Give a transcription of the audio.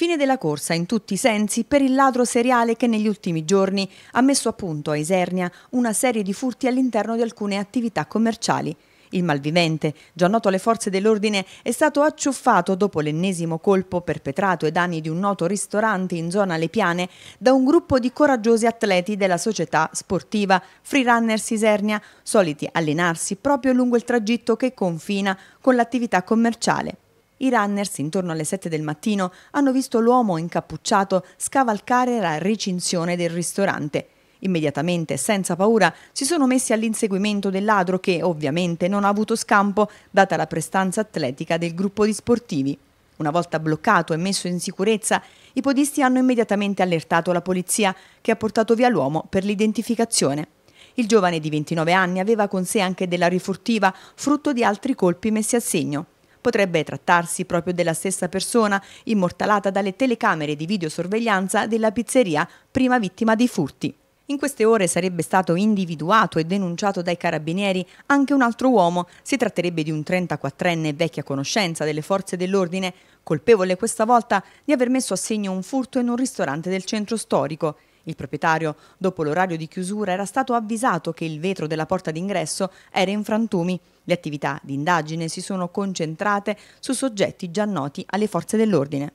Fine della corsa in tutti i sensi per il ladro seriale che negli ultimi giorni ha messo a punto a Isernia una serie di furti all'interno di alcune attività commerciali. Il malvivente, già noto alle forze dell'ordine, è stato acciuffato dopo l'ennesimo colpo perpetrato ai danni di un noto ristorante in zona Le Piane da un gruppo di coraggiosi atleti della società sportiva Freerunner Sisernia, soliti allenarsi proprio lungo il tragitto che confina con l'attività commerciale. I runners, intorno alle 7 del mattino, hanno visto l'uomo incappucciato scavalcare la recinzione del ristorante. Immediatamente, senza paura, si sono messi all'inseguimento del ladro che, ovviamente, non ha avuto scampo, data la prestanza atletica del gruppo di sportivi. Una volta bloccato e messo in sicurezza, i podisti hanno immediatamente allertato la polizia, che ha portato via l'uomo per l'identificazione. Il giovane di 29 anni aveva con sé anche della rifurtiva, frutto di altri colpi messi a segno potrebbe trattarsi proprio della stessa persona immortalata dalle telecamere di videosorveglianza della pizzeria prima vittima dei furti. In queste ore sarebbe stato individuato e denunciato dai carabinieri anche un altro uomo. Si tratterebbe di un 34enne vecchia conoscenza delle forze dell'ordine, colpevole questa volta di aver messo a segno un furto in un ristorante del centro storico. Il proprietario, dopo l'orario di chiusura, era stato avvisato che il vetro della porta d'ingresso era in frantumi. Le attività di indagine si sono concentrate su soggetti già noti alle forze dell'ordine.